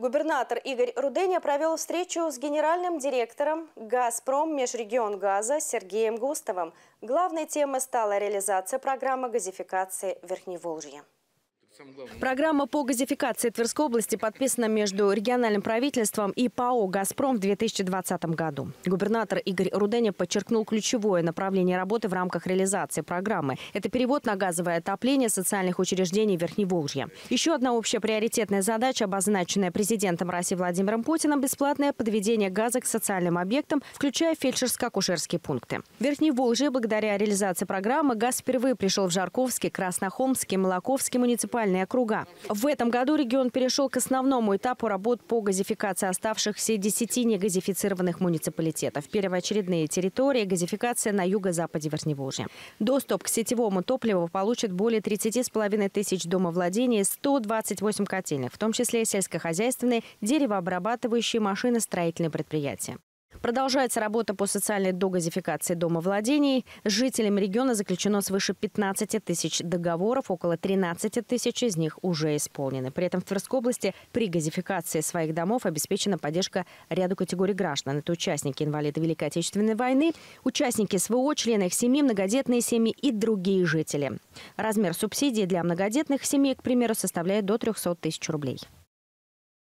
Губернатор Игорь Руденя провел встречу с генеральным директором «Газпром Межрегион Газа» Сергеем Густовым. Главной темой стала реализация программы газификации Верхневолжья. Программа по газификации Тверской области подписана между региональным правительством и ПАО «Газпром» в 2020 году. Губернатор Игорь Руденя подчеркнул ключевое направление работы в рамках реализации программы. Это перевод на газовое отопление социальных учреждений Верхневолжья. Еще одна общая приоритетная задача, обозначенная президентом России Владимиром Путиным, бесплатное подведение газа к социальным объектам, включая фельдшерско-акушерские пункты. В Верхневолжье благодаря реализации программы газ впервые пришел в Жарковский, Краснохомский, Молоковский муниципальный федеральные округа. В этом году регион перешел к основному этапу работ по газификации оставшихся 10 негазифицированных муниципалитетов. Первоочередные территории – газификация на юго-западе Верхневолжья. Доступ к сетевому топливу получат более 30,5 тысяч домовладений, 128 котельных, в том числе сельскохозяйственные, деревообрабатывающие машиностроительные предприятия. Продолжается работа по социальной догазификации дома владений. С региона заключено свыше 15 тысяч договоров, около 13 тысяч из них уже исполнены. При этом в Тверской области при газификации своих домов обеспечена поддержка ряду категорий граждан. Это участники инвалиды Великой Отечественной войны, участники СВО, члены их семьи, многодетные семьи и другие жители. Размер субсидии для многодетных семей, к примеру, составляет до 300 тысяч рублей.